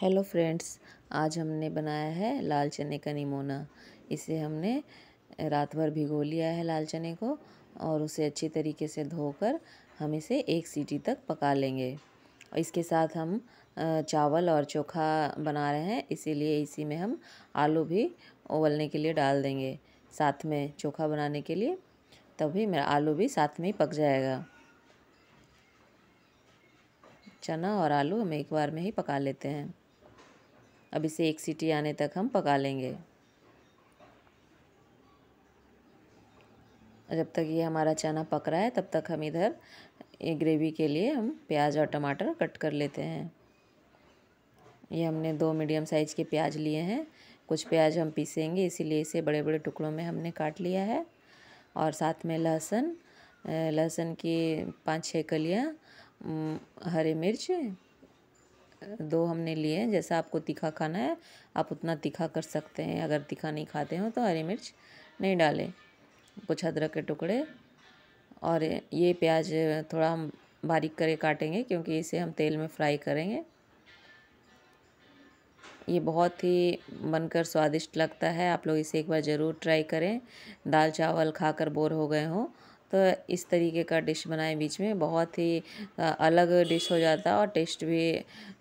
hello friends आज हमने बनाया है लाल चने का निमोना इसे हमने रात भर भिगो लिया है लाल चने को और उसे अच्छी तरीके से धोकर हम इसे एक सीटी तक पका लेंगे और इसके साथ हम चावल और चोखा बना रहे हैं इसीलिए इसी में हम आलू भी उबलने के लिए डाल देंगे साथ में चोखा बनाने के लिए तभी मेरा आलू भी साथ में ही पक जाएगा चना और आलू हम एक बार में ही पका लेते हैं अब इसे एक सीटी आने तक हम पका लेंगे जब तक ये हमारा चना पक रहा है तब तक हम इधर ये ग्रेवी के लिए हम प्याज और टमाटर कट कर लेते हैं ये हमने दो मीडियम साइज़ के प्याज लिए हैं कुछ प्याज हम पीसेंगे इसीलिए इसे बड़े बड़े टुकड़ों में हमने काट लिया है और साथ में लहसुन लहसुन की पाँच छः कलियाँ हरी मिर्च दो हमने लिए हैं जैसा आपको तीखा खाना है आप उतना तीखा कर सकते हैं अगर तीखा नहीं खाते हो तो हरी मिर्च नहीं डालें कुछ अदरक के टुकड़े और ये प्याज थोड़ा हम बारीक करके काटेंगे क्योंकि इसे हम तेल में फ्राई करेंगे ये बहुत ही बनकर स्वादिष्ट लगता है आप लोग इसे एक बार ज़रूर ट्राई करें दाल चावल खाकर बोर हो गए हों तो इस तरीके का डिश बनाए बीच में बहुत ही अलग डिश हो जाता है और टेस्ट भी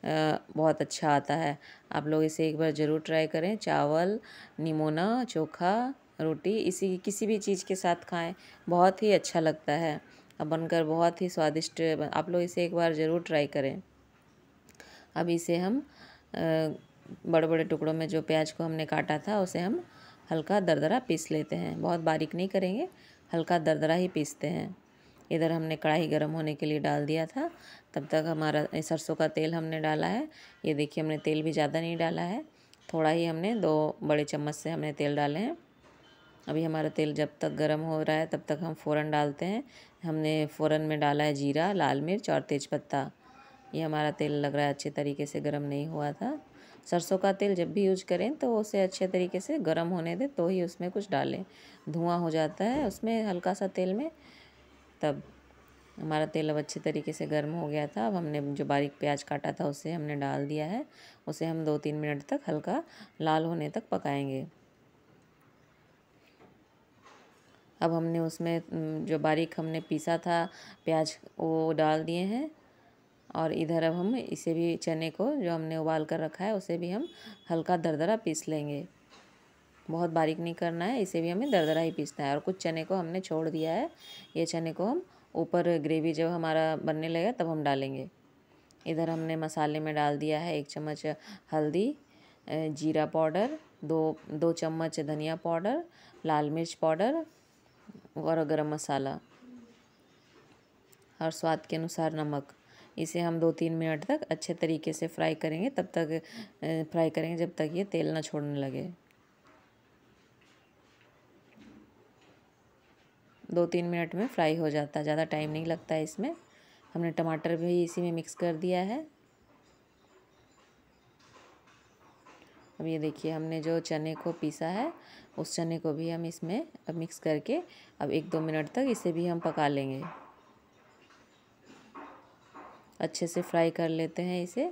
बहुत अच्छा आता है आप लोग इसे एक बार ज़रूर ट्राई करें चावल निमोना चोखा रोटी इसी किसी भी चीज़ के साथ खाएं बहुत ही अच्छा लगता है बनकर बहुत ही स्वादिष्ट आप लोग इसे एक बार ज़रूर ट्राई करें अब इसे हम बड़े बड़े टुकड़ों में जो प्याज को हमने काटा था उसे हम हल्का दरदरा पीस लेते हैं बहुत बारीक नहीं करेंगे हल्का दरदरा ही पीसते हैं इधर हमने कढ़ाई गर्म होने के लिए डाल दिया था तब तक हमारा सरसों का तेल हमने डाला है ये देखिए हमने तेल भी ज़्यादा नहीं डाला है थोड़ा ही हमने दो बड़े चम्मच से हमने तेल डाले हैं अभी हमारा तेल जब तक गर्म हो रहा है तब तक हम फ़ौरन डालते हैं हमने फ़ौरन में डाला है जीरा लाल मिर्च और तेज़पत्ता ये हमारा तेल लग रहा है अच्छे तरीके से गर्म नहीं हुआ था सरसों का तेल जब भी यूज करें तो उसे अच्छे तरीके से गर्म होने दें तो ही उसमें कुछ डालें धुआं हो जाता है उसमें हल्का सा तेल में तब हमारा तेल अब अच्छे तरीके से गर्म हो गया था अब हमने जो बारीक प्याज काटा था उसे हमने डाल दिया है उसे हम दो तीन मिनट तक हल्का लाल होने तक पकाएंगे अब हमने उसमें जो बारीक हमने पीसा था प्याज वो डाल दिए हैं और इधर अब हम इसे भी चने को जो हमने उबाल कर रखा है उसे भी हम हल्का दरदरा पीस लेंगे बहुत बारीक नहीं करना है इसे भी हमें दरदरा ही पीसना है और कुछ चने को हमने छोड़ दिया है ये चने को हम ऊपर ग्रेवी जब हमारा बनने लगे तब हम डालेंगे इधर हमने मसाले में डाल दिया है एक चम्मच हल्दी जीरा पाउडर दो दो चम्मच धनिया पाउडर लाल मिर्च पाउडर और गरम मसाला और स्वाद के अनुसार नमक इसे हम दो तीन मिनट तक अच्छे तरीके से फ्राई करेंगे तब तक फ्राई करेंगे जब तक ये तेल ना छोड़ने लगे दो तीन मिनट में फ्राई हो जाता है ज़्यादा टाइम नहीं लगता है इसमें हमने टमाटर भी इसी में मिक्स कर दिया है अब ये देखिए हमने जो चने को पीसा है उस चने को भी हम इसमें अब मिक्स करके अब एक दो मिनट तक इसे भी हम पका लेंगे अच्छे से फ्राई कर लेते हैं इसे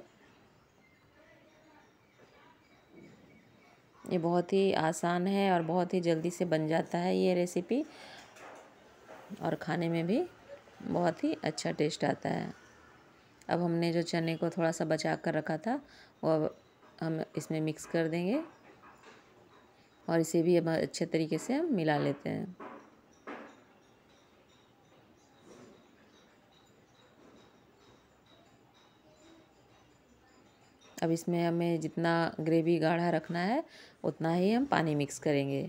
ये बहुत ही आसान है और बहुत ही जल्दी से बन जाता है ये रेसिपी और खाने में भी बहुत ही अच्छा टेस्ट आता है अब हमने जो चने को थोड़ा सा बचा कर रखा था वो अब हम इसमें मिक्स कर देंगे और इसे भी अब अच्छे तरीके से हम मिला लेते हैं अब इसमें हमें जितना ग्रेवी गाढ़ा रखना है उतना ही हम पानी मिक्स करेंगे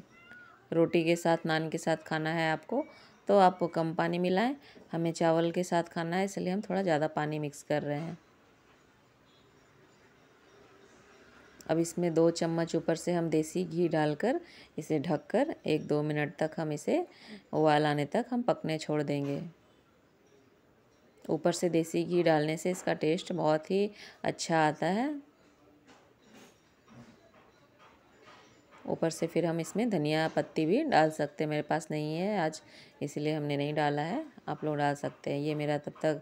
रोटी के साथ नान के साथ खाना है आपको तो आप कम पानी मिलाएं हमें चावल के साथ खाना है इसलिए हम थोड़ा ज़्यादा पानी मिक्स कर रहे हैं अब इसमें दो चम्मच ऊपर से हम देसी घी डालकर इसे ढककर एक दो मिनट तक हम इसे उबाल आने तक हम पकने छोड़ देंगे ऊपर से देसी घी डालने से इसका टेस्ट बहुत ही अच्छा आता है ऊपर से फिर हम इसमें धनिया पत्ती भी डाल सकते हैं मेरे पास नहीं है आज इसलिए हमने नहीं डाला है आप लोग डाल सकते हैं ये मेरा तब तक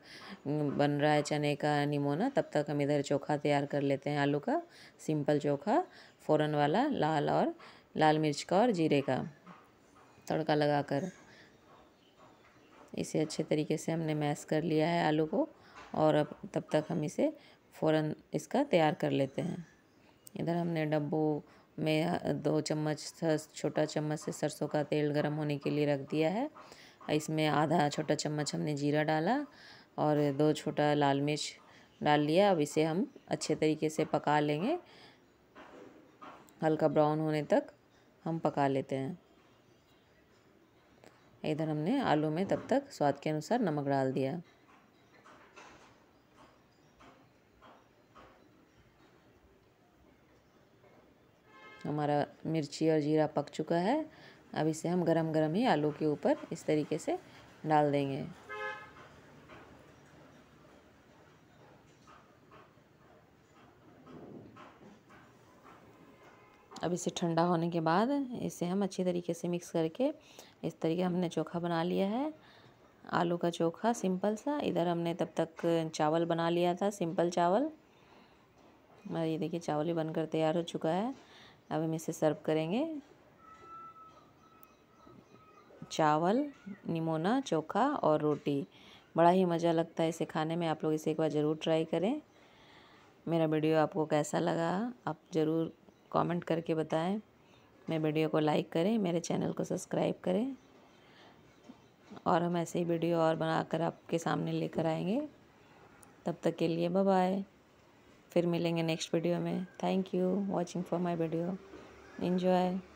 बन रहा है चने का निमोना तब तक हम इधर चोखा तैयार कर लेते हैं आलू का सिंपल चोखा फ़ौरन वाला लाल और लाल मिर्च का और जीरे का तड़का लगाकर इसे अच्छे तरीके से हमने मैश कर लिया है आलू को और अब तब तक हम इसे फ़ौरन इसका तैयार कर लेते हैं इधर हमने डब्बों में दो चम्मच छोटा चम्मच से सरसों का तेल गर्म होने के लिए रख दिया है इसमें आधा छोटा चम्मच हमने जीरा डाला और दो छोटा लाल मिर्च डाल लिया अब इसे हम अच्छे तरीके से पका लेंगे हल्का ब्राउन होने तक हम पका लेते हैं इधर हमने आलू में तब तक स्वाद के अनुसार नमक डाल दिया हमारा मिर्ची और जीरा पक चुका है अब इसे हम गरम गरम ही आलू के ऊपर इस तरीके से डाल देंगे अब इसे ठंडा होने के बाद इसे हम अच्छी तरीके से मिक्स करके इस तरीके हमने चोखा बना लिया है आलू का चोखा सिंपल सा इधर हमने तब तक चावल बना लिया था सिंपल चावल और ये देखिए चावल ही बनकर तैयार हो चुका है अब हम इसे सर्व करेंगे चावल निमोना चोखा और रोटी बड़ा ही मज़ा लगता है इसे खाने में आप लोग इसे एक बार ज़रूर ट्राई करें मेरा वीडियो आपको कैसा लगा आप ज़रूर कमेंट करके बताएं मेरे वीडियो को लाइक करें मेरे चैनल को सब्सक्राइब करें और हम ऐसे ही वीडियो और बनाकर आपके सामने लेकर आएंगे तब तक के लिए बाय बाय फिर मिलेंगे नेक्स्ट वीडियो में thank you watching for my video enjoy